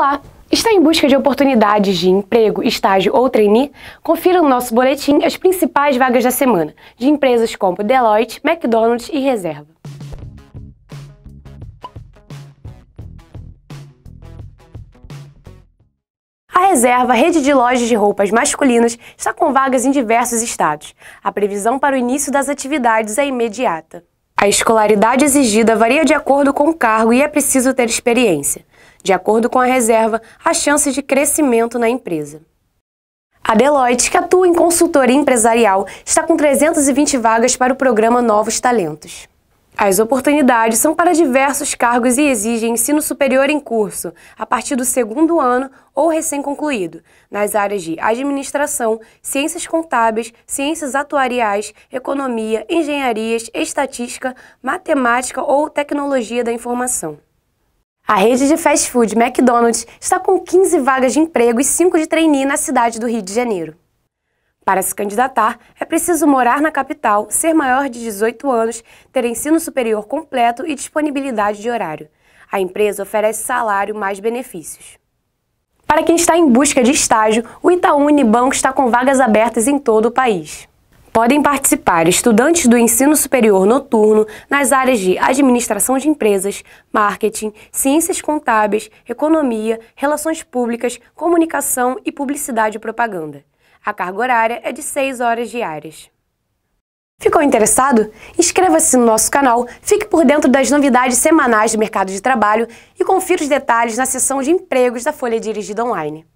Olá! Está em busca de oportunidades de emprego, estágio ou trainee? Confira no nosso boletim as principais vagas da semana, de empresas como Deloitte, McDonald's e Reserva. A Reserva, rede de lojas de roupas masculinas, está com vagas em diversos estados. A previsão para o início das atividades é imediata. A escolaridade exigida varia de acordo com o cargo e é preciso ter experiência. De acordo com a reserva, há chances de crescimento na empresa. A Deloitte, que atua em consultoria empresarial, está com 320 vagas para o programa Novos Talentos. As oportunidades são para diversos cargos e exigem ensino superior em curso, a partir do segundo ano ou recém-concluído, nas áreas de administração, ciências contábeis, ciências atuariais, economia, engenharias, estatística, matemática ou tecnologia da informação. A rede de fast food McDonald's está com 15 vagas de emprego e 5 de trainee na cidade do Rio de Janeiro. Para se candidatar, é preciso morar na capital, ser maior de 18 anos, ter ensino superior completo e disponibilidade de horário. A empresa oferece salário mais benefícios. Para quem está em busca de estágio, o Itaú Unibanco está com vagas abertas em todo o país. Podem participar estudantes do ensino superior noturno nas áreas de administração de empresas, marketing, ciências contábeis, economia, relações públicas, comunicação e publicidade e propaganda. A carga horária é de 6 horas diárias. Ficou interessado? Inscreva-se no nosso canal, fique por dentro das novidades semanais do mercado de trabalho e confira os detalhes na seção de empregos da Folha Dirigida Online.